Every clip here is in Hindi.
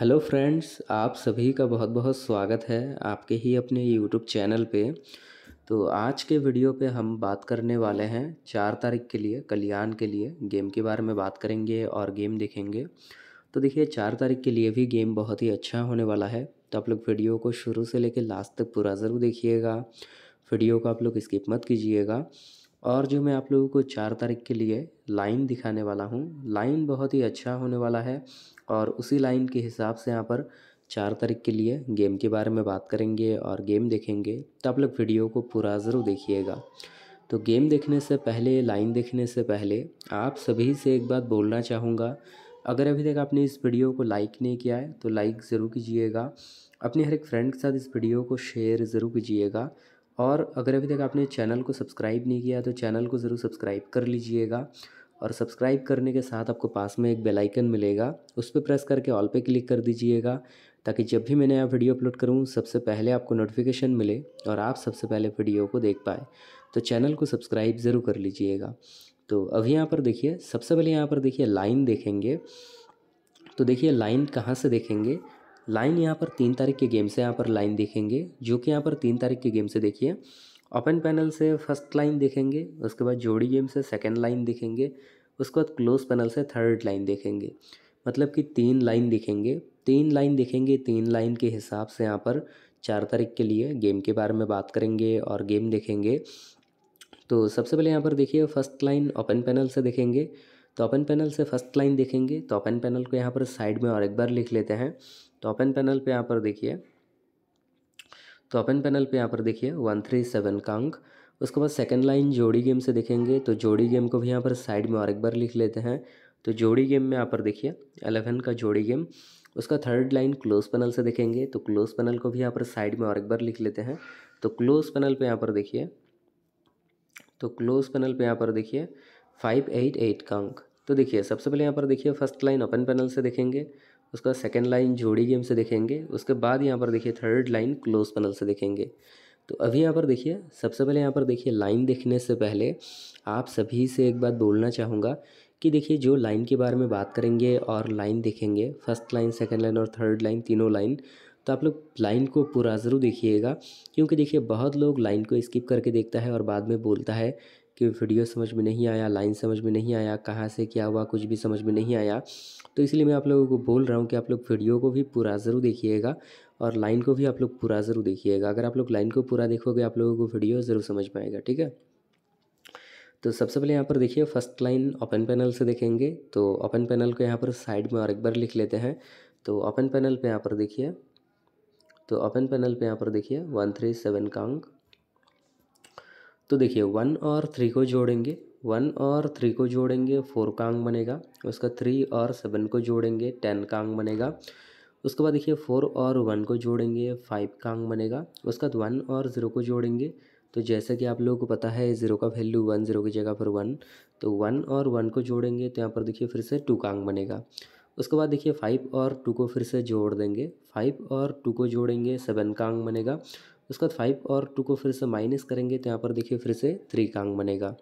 हेलो फ्रेंड्स आप सभी का बहुत बहुत स्वागत है आपके ही अपने यूट्यूब चैनल पे तो आज के वीडियो पे हम बात करने वाले हैं चार तारीख के लिए कल्याण के लिए गेम के बारे में बात करेंगे और गेम देखेंगे तो देखिए चार तारीख के लिए भी गेम बहुत ही अच्छा होने वाला है तो आप लोग वीडियो को शुरू से लेकर लास्ट तक पूरा ज़रूर देखिएगा वीडियो को आप लोग स्किप मत कीजिएगा और जो मैं आप लोगों को चार तारीख के लिए लाइन दिखाने वाला हूँ लाइन बहुत ही अच्छा होने वाला है और उसी लाइन के हिसाब से यहाँ पर चार तारीख के लिए गेम के बारे में बात करेंगे और गेम देखेंगे तो आप लोग वीडियो को पूरा ज़रूर देखिएगा तो गेम देखने से पहले लाइन देखने से पहले आप सभी से एक बात बोलना चाहूँगा अगर अभी तक आपने इस वीडियो को लाइक नहीं किया है तो लाइक ज़रूर कीजिएगा अपने हर एक फ्रेंड के साथ इस वीडियो को शेयर ज़रूर कीजिएगा और अगर अभी तक आपने चैनल को सब्सक्राइब नहीं किया तो चैनल को ज़रूर सब्सक्राइब कर लीजिएगा और सब्सक्राइब करने के साथ आपको पास में एक बेल आइकन मिलेगा उस पर प्रेस करके ऑल पे क्लिक कर दीजिएगा ताकि जब भी मैं नया वीडियो अपलोड करूँ सबसे पहले आपको नोटिफिकेशन मिले और आप सबसे पहले वीडियो को देख पाए तो चैनल को सब्सक्राइब ज़रूर कर लीजिएगा तो अभी यहाँ पर देखिए सबसे पहले यहाँ पर देखिए लाइन देखेंगे तो देखिए लाइन कहाँ से देखेंगे लाइन यहाँ पर तीन तारीख के गेम से यहाँ पर लाइन देखेंगे जो कि यहाँ पर तीन तारीख के गेम से देखिए ओपन पैनल से फर्स्ट लाइन देखेंगे उसके बाद जोड़ी गेम से सेकेंड लाइन देखेंगे उसके बाद क्लोज पैनल से थर्ड लाइन देखेंगे मतलब कि तीन लाइन देखेंगे तीन लाइन देखेंगे तीन लाइन के हिसाब से यहाँ पर चार तारीख के लिए गेम के बारे में बात करेंगे और गेम देखेंगे तो सबसे पहले यहाँ पर देखिए फर्स्ट लाइन ओपन पैनल से देखेंगे तो ओपन पैनल से फर्स्ट लाइन देखेंगे तो ओपन पैनल को यहाँ पर साइड में और एक बार लिख लेते हैं तो ओपन पैनल पे यहाँ पर देखिए तो ओपन पैनल पे यहाँ पर देखिए वन थ्री सेवन का अंक उसके बाद सेकेंड लाइन जोड़ी गेम से देखेंगे तो जोड़ी गेम को भी यहाँ पर साइड में और एक बार लिख लेते हैं तो जोड़ी गेम में यहाँ पर देखिए अलेवन का जोड़ी गेम उसका थर्ड लाइन क्लोज पैनल से देखेंगे तो क्लोज पैनल को भी यहाँ पर साइड में और एक बार लिख लेते हैं तो क्लोज पैनल पे यहाँ पर देखिए तो क्लोज पैनल पे यहाँ पर देखिए फाइव एट एट का अंक तो देखिए सबसे पहले यहाँ पर देखिए फर्स्ट लाइन ओपन पैनल से देखेंगे उसका सेकेंड लाइन जोड़ी गेम से देखेंगे उसके बाद यहाँ पर देखिए थर्ड लाइन क्लोज पैनल से देखेंगे तो अभी यहाँ पर देखिए सबसे पहले यहाँ पर देखिए लाइन देखने से पहले आप सभी से एक बात बोलना चाहूँगा कि देखिए जो लाइन के बारे में बात करेंगे और लाइन देखेंगे फर्स्ट लाइन सेकेंड लाइन और थर्ड लाइन तीनों लाइन तो आप लोग लाइन को पूरा ज़रूर देखिएगा क्योंकि देखिए बहुत लोग लाइन को स्किप करके देखता है और बाद में बोलता है कि वीडियो समझ में नहीं आया लाइन समझ में नहीं आया कहाँ से क्या हुआ कुछ भी समझ में नहीं आया तो इसलिए मैं आप लोगों को बोल रहा हूँ कि आप लोग वीडियो को भी पूरा ज़रूर देखिएगा और लाइन को भी आप लोग पूरा ज़रूर देखिएगा अगर आप लोग लाइन को पूरा देखोगे आप लोगों को वीडियो ज़रूर समझ में आएगा ठीक है तो सबसे पहले यहाँ पर देखिए फर्स्ट लाइन ओपन पैनल से देखेंगे तो ओपन पैनल को यहाँ पर साइड में और एक बार लिख लेते हैं तो ओपन पैनल पे यहाँ पर देखिए तो ओपन पैनल पे यहाँ पर देखिए वन थ्री सेवन का अंक तो देखिए वन और थ्री को जोड़ेंगे वन और थ्री को जोड़ेंगे फोर का अंक बनेगा उसका थ्री और सेवन को जोड़ेंगे टेन का अंक बनेगा उसके बाद देखिए फोर और वन को जोड़ेंगे फाइव का अंक बनेगा उसके बाद वन और ज़ीरो को जोड़ेंगे तो जैसा कि आप लोगों को पता है ज़ीरो का वैल्यू वन ज़ीरो की जगह पर वन तो वन और वन को जोड़ेंगे तो यहाँ पर देखिए फिर से टू का अंक बनेगा उसके बाद देखिए फाइव और टू को फिर से जोड़ देंगे फाइव और टू को जोड़ेंगे सेवन का अंक बनेगा उसके बाद फाइव और टू को फिर से माइनस करेंगे तो यहाँ पर देखिए फिर से थ्री का अंक बनेगा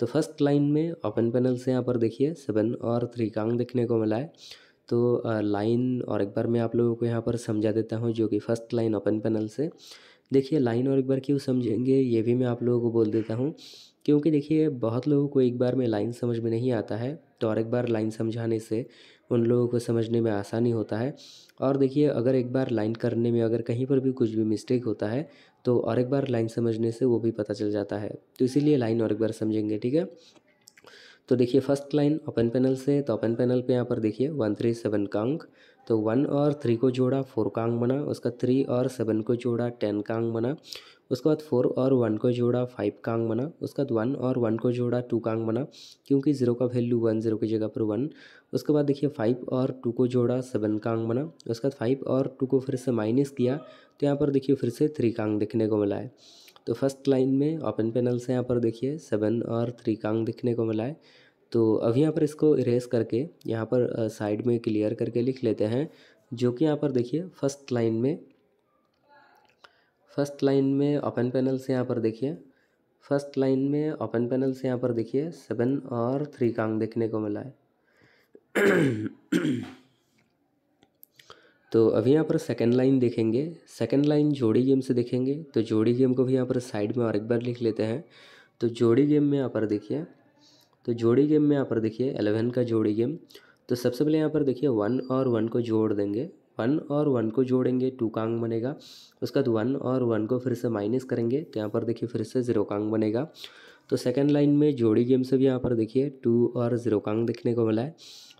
तो फर्स्ट लाइन में ओपन पैनल से यहाँ पर देखिए सेवन और थ्री का अंक देखने को मिला है तो लाइन और एक बार मैं आप लोगों को यहाँ पर समझा देता हूँ जो कि फर्स्ट लाइन ओपन पैनल से देखिए लाइन और एक बार क्यों समझेंगे ये भी मैं आप लोगों को बोल देता हूँ क्योंकि देखिए बहुत लोगों को एक बार में लाइन समझ में नहीं आता है तो और एक बार लाइन समझाने से उन लोगों को समझने में आसानी होता है और देखिए अगर एक बार लाइन करने में अगर कहीं पर भी कुछ भी मिस्टेक होता है तो और एक बार लाइन समझने से वो भी पता चल जाता है तो इसीलिए लाइन और एक बार समझेंगे ठीक है तो देखिए फर्स्ट लाइन ओपन पैनल से तो ओपन पैनल पे यहाँ पर देखिए वन थ्री सेवन का अंक तो वन और थ्री को जोड़ा फोर का अंक बना उसका थ्री और सेवन को जोड़ा टेन का अंक बना उसके बाद फोर और वन को जोड़ा फाइव का बना उसके बाद वन और वन को जोड़ा टू का बना क्योंकि जीरो का वैल्यू वन जीरो की जगह पर वन उसके बाद देखिए फाइव और टू को जोड़ा सेवन का बना उसके बाद फाइव और टू को फिर से माइनस किया तो यहाँ पर देखिए फिर से थ्री का दिखने देखने को मिला है तो फर्स्ट लाइन में ओपन पैनल से यहाँ पर देखिए सेवन और थ्री का दिखने देखने को मिला है तो अभी यहाँ पर इसको इरेज करके यहाँ पर साइड में क्लियर करके लिख लेते हैं जो कि यहाँ पर देखिए फर्स्ट लाइन में फर्स्ट लाइन में ओपन पैनल से यहाँ पर देखिए फर्स्ट लाइन में ओपन पैनल से यहाँ पर देखिए सेवन और थ्री का अंक देखने को मिला है तो अभी यहाँ पर सेकेंड लाइन देखेंगे सेकेंड लाइन जोड़ी गेम से देखेंगे तो जोड़ी गेम को भी यहाँ पर साइड में और एक बार लिख लेते हैं तो जोड़ी गेम में यहाँ पर देखिए तो जोड़ी गेम में यहाँ पर देखिए एलेवन का जोड़ी गेम तो सबसे पहले यहाँ पर देखिए वन और वन को जोड़ देंगे वन और वन को जोड़ेंगे टू कांग बनेगा उसके बाद वन और वन को फिर से माइनस करेंगे तो यहाँ पर देखिए फिर से ज़ीरो कांग बनेगा तो सेकेंड लाइन में जोड़ी गेम से भी यहाँ पर देखिए टू और ज़ीरो कांग देखने को मिला है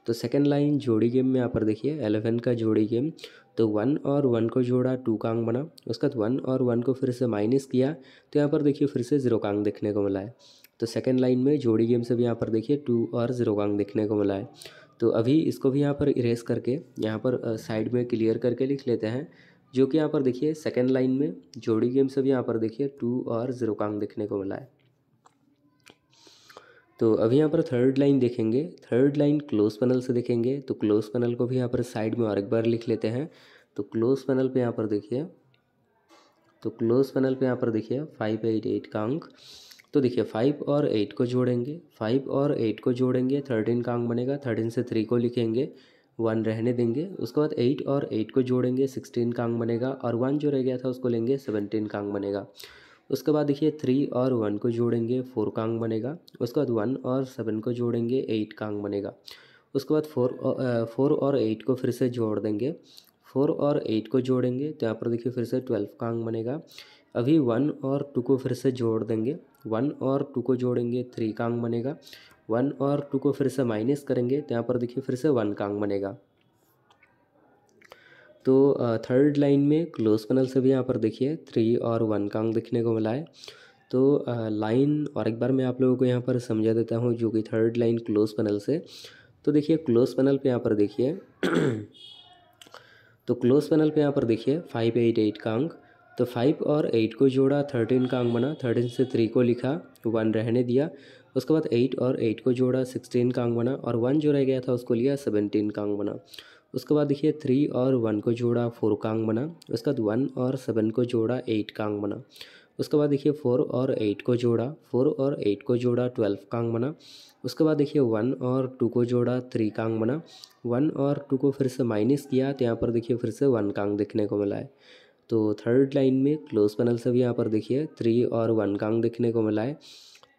तो सेकेंड लाइन जोड़ी गेम में यहाँ पर देखिए एलेवन का जोड़ी गेम तो वन और वन को जोड़ा टू कांग बना उसके बाद वन और वन को फिर से माइनस किया तो यहाँ पर देखिए फिर से ज़ीरो कांग देखने को मिला है तो सेकेंड लाइन में जोड़ी गेम से भी यहाँ पर देखिए टू और ज़ीरो कांग देखने को मिला है तो अभी इसको भी यहाँ पर इरेज करके यहाँ पर साइड में क्लियर करके लिख लेते हैं जो कि यहाँ पर देखिए सेकेंड लाइन में जोड़ी गेम से भी यहाँ पर देखिए टू और ज़ीरो कांग देखने को मिला है तो अभी यहाँ पर थर्ड लाइन देखेंगे थर्ड लाइन क्लोज पैनल से देखेंगे तो क्लोज पैनल को भी यहाँ पर साइड में और एक बार लिख लेते हैं तो क्लोज पैनल पे यहाँ पर देखिए तो क्लोज पैनल पे यहाँ पर देखिए फाइव एट एट का अंक तो देखिए फाइव और एट को जोड़ेंगे फाइव और एट को जोड़ेंगे थर्टीन का अंक बनेगा थर्टीन से थ्री को लिखेंगे वन रहने देंगे उसके बाद एट और एट को जोड़ेंगे सिक्सटीन का अंक बनेगा और वन जो रह गया था उसको लेंगे सेवनटीन का अंक बनेगा उसके बाद देखिए थ्री और वन को जोड़ेंगे फोर का अंक बनेगा उसके बाद वन और सेवन को जोड़ेंगे एट का अंक बनेगा उसके बाद फोर फोर और एट को फिर से जोड़ देंगे फोर और एट को जोड़ेंगे तो यहाँ पर देखिए फिर से ट्वेल्व का अंक बनेगा अभी वन और टू को फिर से जोड़ देंगे वन और टू को जोड़ेंगे थ्री का अंग बनेगा वन और टू को फिर से माइनस करेंगे तो यहाँ पर देखिए फिर से वन का अंग बनेगा तो थर्ड लाइन में क्लोज पैनल से भी यहाँ पर देखिए थ्री और वन का अंग देखने को मिला है तो लाइन और एक बार मैं आप लोगों को यहाँ पर समझा देता हूँ जो कि थर्ड लाइन क्लोज पैनल से तो देखिए क्लोज पैनल पे यहाँ पर देखिए तो क्लोज पैनल पे यहाँ पर देखिए फाइव एट एट का अंक तो फाइव और एट को जोड़ा थर्टीन का अंक बना थर्टीन से थ्री को लिखा वन रहने दिया उसके बाद एट और एट को जोड़ा सिक्सटीन का अंक बना और वन जो रह गया था उसको लिया सेवनटीन का अंक बना उसके बाद देखिए थ्री और वन को जोड़ा फोर का अंक बना उसके बाद वन और सेवन को जोड़ा एट का अंक बना उसके बाद देखिए फोर और एट को जोड़ा फोर और एट को जोड़ा ट्वेल्व का अंक बना उसके बाद देखिए वन और टू को जोड़ा थ्री का अंक बना वन और टू को फिर से माइनस किया तो यहाँ पर देखिए फिर से वन का अंक देखने को मिला है तो थर्ड लाइन में क्लोज पैनल से भी यहाँ पर देखिए थ्री और वन काउंट देखने को मिला है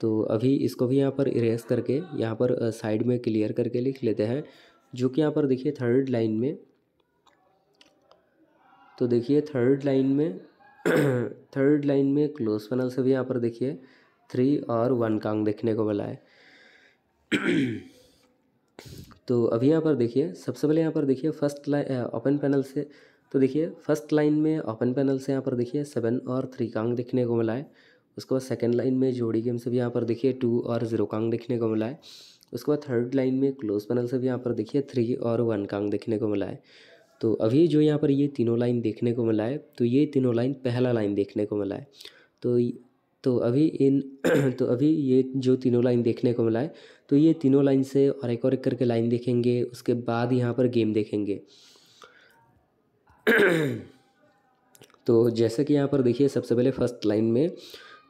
तो अभी इसको भी यहाँ पर इरेज करके यहाँ पर साइड में क्लियर करके लिख लेते हैं जो कि यहाँ पर देखिए थर्ड लाइन में तो देखिए थर्ड लाइन में थर्ड लाइन में क्लोज पैनल से भी यहाँ पर देखिए थ्री और वन कांग देखने को मिला है तो अभी यहाँ पर देखिए सबसे पहले यहाँ पर देखिए फर्स्ट लाइन ओपन पैनल से तो देखिए फर्स्ट लाइन में ओपन पैनल से यहाँ पर देखिए सेवन और थ्री कांग देखने को मिला है उसके बाद सेकेंड लाइन में जोड़ी गेम से भी यहाँ पर देखिए टू और ज़ीरो कांग देखने को मिला है उसके बाद थर्ड लाइन में क्लोज पैनल से भी यहाँ पर देखिए थ्री और वन कांग देखने को मिला है तो अभी जो यहाँ पर ये तीनों लाइन देखने को मिला है तो ये तीनों लाइन पहला लाइन देखने को मिला है तो तो अभी इन तो अभी ये जो तीनों लाइन देखने को मिला है तो ये तीनों लाइन से और एक और एक करके लाइन देखेंगे उसके बाद यहाँ पर गेम देखेंगे तो जैसे कि यहाँ पर देखिए सबसे पहले फर्स्ट लाइन में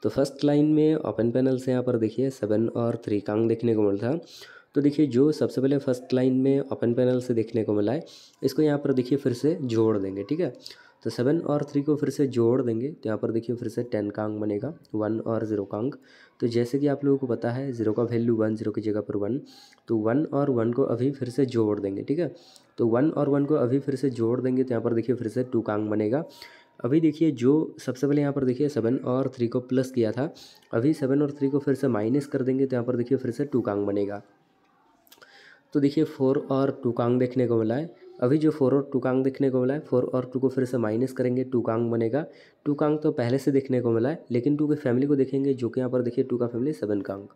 तो फर्स्ट लाइन में ओपन पैनल से यहाँ पर देखिए सेवन और थ्री कांग देखने को मिल रहा तो देखिए जो सबसे पहले फर्स्ट लाइन में ओपन पैनल से देखने को मिला है इसको यहाँ पर देखिए फिर से जोड़ देंगे ठीक है तो सेवन और थ्री को फिर से जोड़ देंगे तो यहाँ पर देखिए फिर से टेन का अंक बनेगा वन और ज़ीरो का अंक तो जैसे कि आप लोगों को पता है ज़ीरो का वैल्यू वन ज़ीरो की जगह पर वन तो वन और वन को अभी फिर से जोड़ देंगे ठीक है तो वन और वन को अभी फिर से जोड़ देंगे तो यहाँ पर देखिए फिर से टू का अंक बनेगा अभी देखिए जो सबसे पहले यहाँ पर देखिए सेवन और थ्री को प्लस किया था अभी सेवन और थ्री को फिर से माइनस कर देंगे तो यहाँ पर देखिए फिर से टू कांग बनेगा तो देखिए फोर और टू का अंक देखने को मिला है अभी जो फोर और टू कांग देखने को मिला है फोर और टू को फिर से माइनस करेंगे टू कांग बनेगा टू कांग तो पहले से देखने को मिला है लेकिन टू के फैमिली को देखेंगे जो कि यहाँ पर देखिए टू का फैमिली सेवन कांग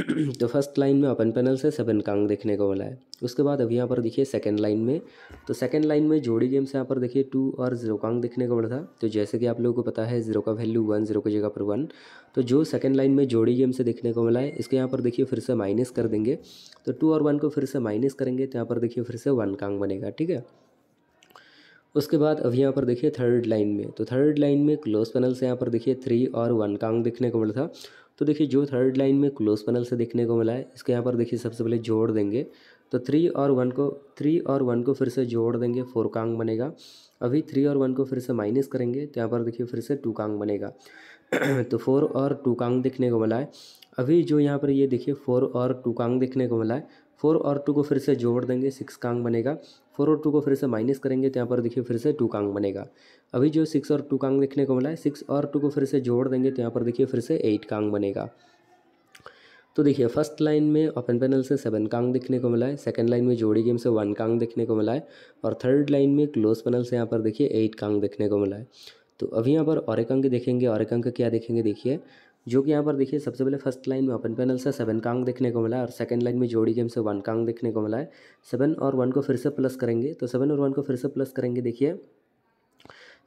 तो फर्स्ट लाइन में अपन पैनल से सेवन कांग देखने को मिला है उसके बाद अभी यहाँ पर देखिए सेकंड लाइन में तो सेकंड लाइन में जोड़ी गेम से यहाँ पर देखिए टू और जीरो कांग देखने को मिला था तो जैसे कि आप लोगों को पता है जीरो का वैल्यू वन जीरो की जगह पर वन तो जो सेकंड लाइन में जोड़ी गेम से देखने को मिला है इसके यहाँ पर देखिए फिर से माइनस कर देंगे तो टू और वन को फिर से माइनस करेंगे तो यहाँ पर देखिए फिर से वन का अंक बनेगा ठीक है उसके बाद अब यहाँ पर देखिए थर्ड लाइन में तो थर्ड लाइन में क्लोज पैनल से यहाँ पर देखिए थ्री और वन का अंक देखने को मिला था तो देखिए जो थर्ड लाइन में क्लोज पैनल से देखने को मिला है इसके यहाँ पर देखिए सबसे पहले जोड़ देंगे तो थ्री और वन को थ्री और वन को फिर से जोड़ देंगे फोर का अंक बनेगा अभी थ्री और वन को फिर से माइनस करेंगे तो यहाँ पर देखिए फिर से टू का अंक बनेगा तो फोर और टू का अंक देखने को मिला है अभी जो यहाँ पर ये देखिए फोर और टू कांग देखने को मिला है फोर और टू को फिर से जोड़ देंगे सिक्स कांग बनेगा फोर और टू को फिर से माइनस करेंगे तो यहाँ पर देखिए फिर से टू कांग बनेगा अभी जो सिक्स और टू कांग देखने को मिला है सिक्स और टू को फिर से जोड़ देंगे तो यहाँ पर देखिए फिर से एट कांग बनेगा तो देखिए फर्स्ट लाइन में ओपन पैनल से सेवन कांग देखने को मिला है सेकंड लाइन में जोड़ी गेम से वन कांग देखने को मिला है और थर्ड लाइन में क्लोज पैनल से यहाँ पर देखिए एट कांग देखने को मिला है तो अभी यहाँ पर और एक अंक देखेंगे और एक अंक क्या देखेंगे देखिए जो कि यहाँ पर देखिए सबसे पहले फर्स्ट लाइन में ओपन पैनल से सेवन कांग देखने को मिला और सेकंड लाइन में जोड़ी गेम से वन कांग देखने को मिला है सेवन और वन को फिर से प्लस करेंगे तो सेवन और वन को फिर से प्लस करेंगे देखिए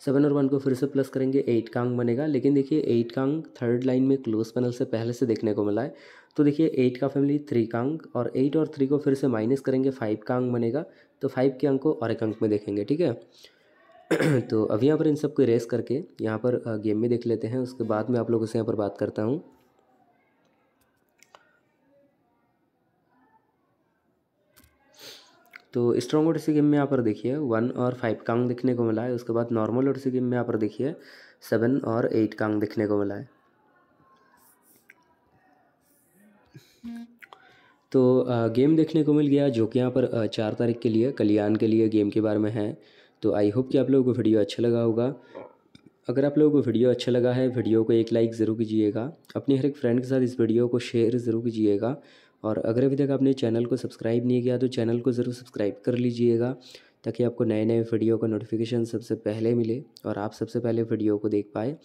सेवन और वन को फिर से प्लस करेंगे एट कांग बनेगा लेकिन देखिए एट कांग थर्ड लाइन में क्लोज पैनल से पहले से देखने को मिला है तो देखिए एट का फैमिली थ्री कांग और एट और थ्री को फिर से माइनस करेंगे फाइव कांग बनेगा तो फाइव के अंक को और एक अंक में देखेंगे ठीक है तो अभी यहाँ पर इन सबको रेस करके यहाँ पर गेम में देख लेते हैं उसके बाद में आप लोगों से यहाँ पर बात करता हूँ तो स्ट्रॉन्ग ओडीसी गेम में यहाँ पर देखिए वन और फाइव कांग देखने को मिला है उसके बाद नॉर्मल ओडीसी गेम में यहाँ पर देखिए सेवन और एट कांग देखने को मिला है तो गेम देखने को मिल गया जो कि यहाँ पर चार तारीख के लिए कल्याण के लिए गेम के बारे में है तो आई होप कि आप लोगों को वीडियो अच्छा लगा होगा अगर आप लोगों को वीडियो अच्छा लगा है वीडियो को एक लाइक ज़रूर कीजिएगा अपने हर एक फ्रेंड के साथ इस वीडियो को शेयर ज़रूर कीजिएगा और अगर अभी तक आपने चैनल को सब्सक्राइब नहीं किया तो चैनल को ज़रूर सब्सक्राइब कर लीजिएगा ताकि आपको नए नए वीडियो का नोटिफिकेशन सबसे पहले मिले और आप सबसे पहले वीडियो को देख पाए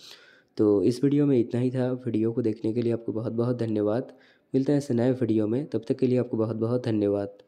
तो इस वीडियो में इतना ही था वीडियो को देखने के लिए आपको बहुत बहुत धन्यवाद मिलते हैं ऐसे नए वीडियो में तब तक के लिए आपको बहुत बहुत धन्यवाद